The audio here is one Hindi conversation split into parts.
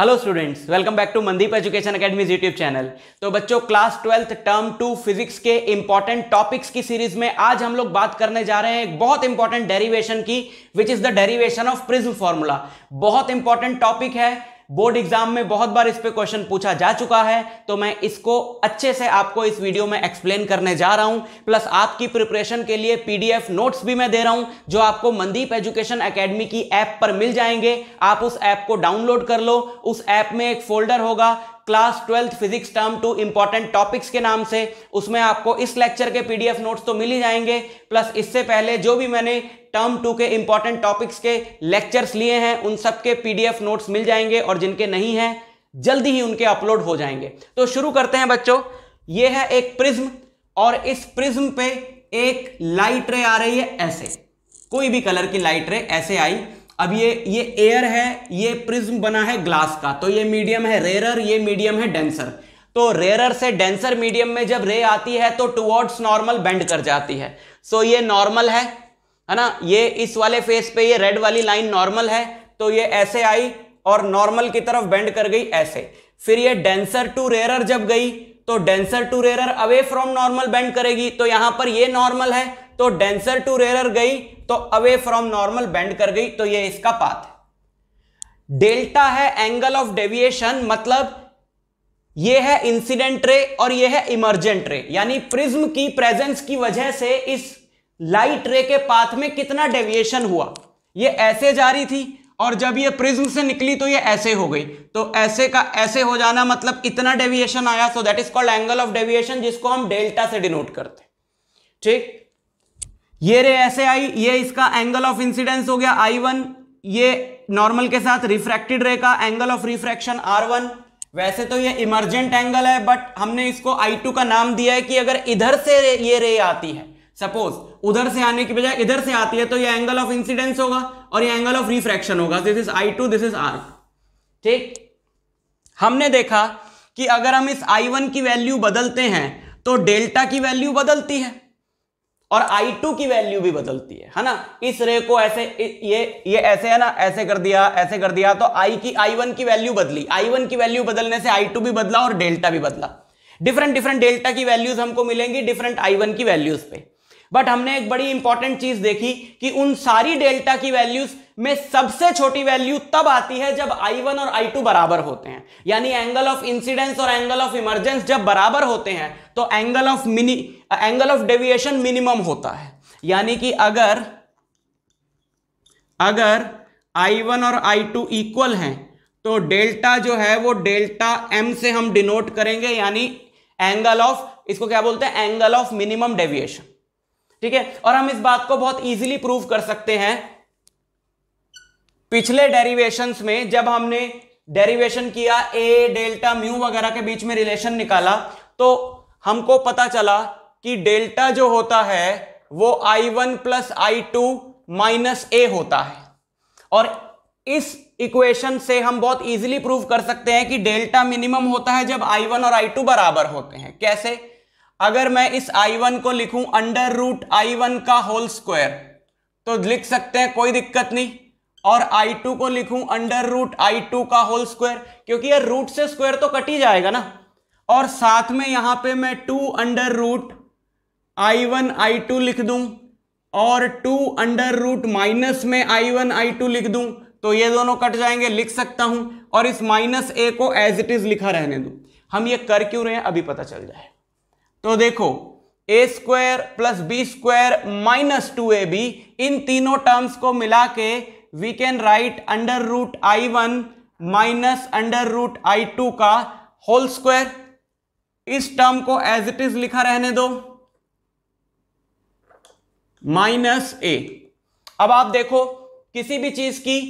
hello students welcome back to Mandeep education academies YouTube channel तो बच्चों class twelfth term two physics के इंपॉर्टेंट टॉपिक्स की सीरीज में आज हम लोग बात करने जा रहे हैं एक बहुत इंपॉर्टेंट डेरिवेशन की which is the derivation of prism formula बहुत इंपॉर्टेंट टॉपिक है बोर्ड एग्जाम में बहुत बार इस पर क्वेश्चन पूछा जा चुका है तो मैं इसको अच्छे से आपको इस वीडियो में एक्सप्लेन करने जा रहा हूं प्लस आपकी प्रिपरेशन के लिए पीडीएफ नोट्स भी मैं दे रहा हूं जो आपको मंदीप एजुकेशन अकेडमी की ऐप पर मिल जाएंगे आप उस ऐप को डाउनलोड कर लो उस ऐप में एक फोल्डर होगा class twelfth physics term two important topics के नाम से उसमें आपको इस लेक्चर के पीडीएफ नोट्स तो मिल ही जाएंगे प्लस इससे पहले जो भी मैंने टर्म टू के इंपॉर्टेंट टॉपिक्स के लेक्चर्स लिए हैं उन सब के पीडीएफ नोट्स मिल जाएंगे और जिनके नहीं हैं जल्दी ही उनके अपलोड हो जाएंगे तो शुरू करते हैं बच्चों ये है एक प्रिज्म और इस प्रिज्म पे एक लाइट रे आ रही है ऐसे कोई भी कलर की लाइट रे ऐसे आई अब ये ये एयर है ये प्रिज्म बना है ग्लास का तो ये मीडियम है रेरर ये मीडियम है डेंसर तो रेरर से डेंसर मीडियम में जब रे आती है तो टुवर्ड्स नॉर्मल बेंड कर जाती है सो ये नॉर्मल है है ना ये इस वाले फेस पे ये रेड वाली लाइन नॉर्मल है तो ये ऐसे आई और नॉर्मल की तरफ बेंड कर गई ऐसे फिर ये डेंसर टू रेरर जब गई तो denser to rarer away from normal bend करेगी तो यहां पर ये नॉर्मल है तो डेंसर टू रेरर गई तो अवे फ्रॉम नॉर्मल बेंड कर गई तो ये इसका पाथ है डेल्टा है एंगल ऑफ डेविएशन मतलब ये है इंसिडेंट रे और ये है इमरजेंट रे यानी प्रिज्म की प्रेजेंस की वजह से इस लाइट रे के पाथ में कितना डेविएशन हुआ ये ऐसे जा रही थी और जब ये प्रिज्म से निकली तो ये ऐसे हो गई तो ऐसे का ऐसे हो जाना मतलब इतना डेविएशन आया so that is called angle of deviation जिसको हम डेल्टा से डिनोट करते ठीक ये रे ऐसे आई ये इसका एंगल ऑफ इंसिडेंस हो गया आई वन ये नॉर्मल के साथ रिफ्रैक्टेड रे का angle of refraction r one वैसे तो ये इमरजेंट एंगल है बट हमने इसको आई टू का नाम दिया है कि अगर इधर से ये रे आती है सपोज उधर से आने की बजाय इधर से आती है तो ये एंगल ऑफ इंसिडेंस होगा और ये एंगल ऑफ रिफ्रैक्शन होगा this is i two this is r ठीक हमने देखा कि अगर हम इस आई वन की वैल्यू बदलते हैं तो डेल्टा की वैल्यू बदलती है और I2 की वैल्यू भी बदलती है है ना इस रे को ऐसे ये ये ऐसे है ना ऐसे कर दिया ऐसे कर दिया तो I की I1 की वैल्यू बदली I1 की वैल्यू बदलने से I2 भी बदला और डेल्टा भी बदला डिफरेंट डिफरेंट डेल्टा की वैल्यूज हमको मिलेंगी डिफरेंट I1 की वैल्यूज पे बट हमने एक बड़ी इंपॉर्टेंट चीज देखी कि उन सारी डेल्टा की वैल्यूज में सबसे छोटी वैल्यू तब आती है जब I1 और I2 बराबर होते हैं यानी एंगल ऑफ इंसिडेंस और एंगल ऑफ इमरजेंस जब बराबर होते हैं तो angle of mini angle of deviation minimum होता है यानी कि अगर अगर I1 और I2 इक्वल हैं तो डेल्टा जो है वो डेल्टा एम से हम डिनोट करेंगे यानी एंगल ऑफ इसको क्या बोलते हैं एंगल ऑफ मिनिमम डेविएशन ठीक है और हम इस बात को बहुत इजीली प्रूव कर सकते हैं पिछले डेरिवेशन में जब हमने डेरिवेशन किया ए डेल्टा म्यू वगैरह के बीच में रिलेशन निकाला तो हमको पता चला कि डेल्टा जो होता है वो i one plus i two minus A होता है और इस इक्वेशन से हम बहुत इजीली प्रूव कर सकते हैं कि डेल्टा मिनिमम होता है जब आई वन और आई टू बराबर होते हैं कैसे अगर मैं इस I1 को लिखूं अंडर रूट आई का होल स्क्वायर तो लिख सकते हैं कोई दिक्कत नहीं और I2 को लिखूं अंडर रूट आई का होल स्क्वायर क्योंकि यार रूट से स्क्वायर तो कट ही जाएगा ना और साथ में यहां पे मैं two under root i one i two लिख दूं और टू अंडर रूट माइनस में आई वन आई टू लिख दूं तो ये दोनों कट जाएंगे लिख सकता हूं और इस माइनस ए को एज इट इज लिखा रहने दूं हम ये कर क्यों रहे हैं अभी पता चल जाए तो देखो a square plus b square minus two a b इन तीनों टर्म्स को मिला के we can write under root i one minus under root i two का होल स्क्वायर इस टर्म को एज इट इज लिखा रहने दो माइनस ए अब आप देखो किसी भी चीज की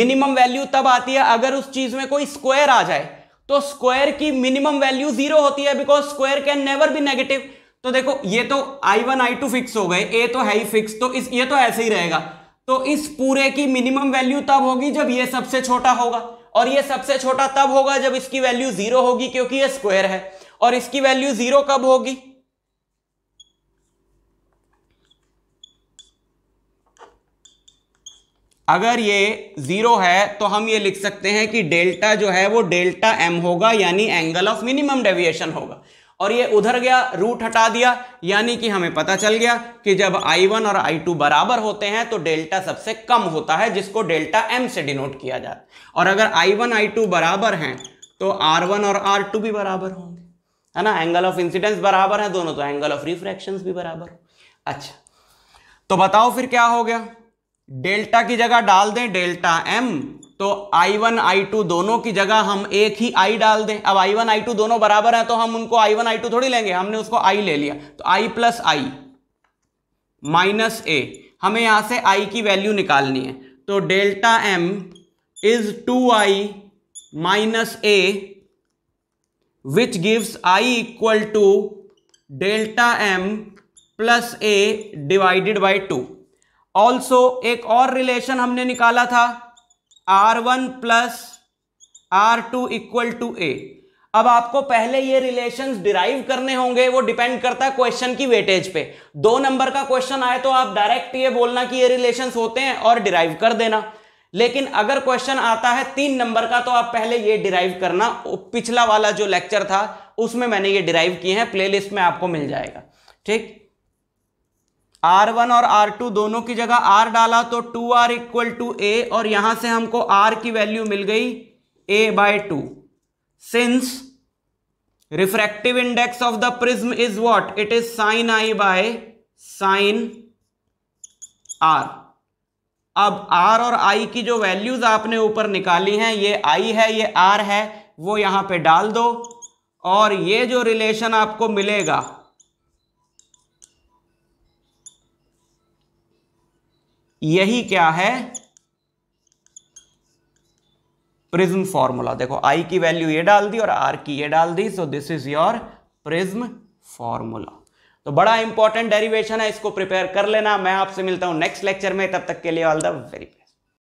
मिनिमम वैल्यू तब आती है अगर उस चीज में कोई स्क्वायर आ जाए तो स्क्वायर की मिनिमम वैल्यू जीरो होती है because square can never be negative तो देखो ये तो i one i two fix हो गए ए तो है ही फिक्स तो इस ये तो ऐसे ही रहेगा तो इस पूरे की मिनिमम वैल्यू तब होगी जब ये सबसे छोटा होगा और ये सबसे छोटा तब होगा जब इसकी वैल्यू जीरो होगी क्योंकि ये स्क्वायर है और इसकी वैल्यू जीरो कब होगी अगर ये ज़ीरो है तो हम ये लिख सकते हैं कि डेल्टा जो है वो डेल्टा एम होगा यानी एंगल ऑफ मिनिमम डेविएशन होगा और ये उधर गया रूट हटा दिया यानी कि हमें पता चल गया कि जब I1 और I2 बराबर होते हैं तो डेल्टा सबसे कम होता है जिसको डेल्टा M से डिनोट किया जाता है और अगर I1 I2 बराबर हैं तो R1 और R2 भी बराबर होंगे है ना एंगल ऑफ इंसिडेंस बराबर है दोनों तो एंगल ऑफ रिफ्रैक्शन भी बराबर अच्छा तो बताओ फिर क्या हो गया डेल्टा की जगह डाल दें डेल्टा एम तो I1, I2 दोनों की जगह हम एक ही I डाल दें अब I1, I2 दोनों बराबर हैं तो हम उनको I1, I2 थोड़ी लेंगे हमने उसको I ले लिया तो I plus i minus A हमें यहां से I की वैल्यू निकालनी है तो delta m is two i minus A which gives i equal to delta m plus A divided by two also एक और रिलेशन हमने निकाला था r one plus r two equal to A अब आपको पहले ये रिलेशंस डिराइव करने होंगे वो डिपेंड करता है क्वेश्चन की वेटेज पे दो नंबर का क्वेश्चन आए तो आप डायरेक्ट ये बोलना कि ये रिलेशंस होते हैं और डिराइव कर देना लेकिन अगर क्वेश्चन आता है तीन नंबर का तो आप पहले ये डिराइव करना पिछला वाला जो लेक्चर था उसमें मैंने ये डिराइव किए हैं प्लेलिस्ट में आपको मिल जाएगा ठीक आर वन और आर टू दोनों की जगह आर डाला तो two r equal to A और यहां से हमको आर की वैल्यू मिल गई A by two since refractive index of the prism is what it is sine i by sine r अब आर और आई की जो वैल्यूज आपने ऊपर निकाली हैं ये आई है ये आर है वो यहां पे डाल दो और ये जो रिलेशन आपको मिलेगा यही क्या है प्रिज्म फॉर्मूला देखो आई की वैल्यू ये डाल दी और आर की ये डाल दी so this is your prism formula तो बड़ा इंपॉर्टेंट डेरिवेशन है इसको प्रिपेयर कर लेना मैं आपसे मिलता हूं नेक्स्ट लेक्चर में तब तक के लिए ऑल द वेरी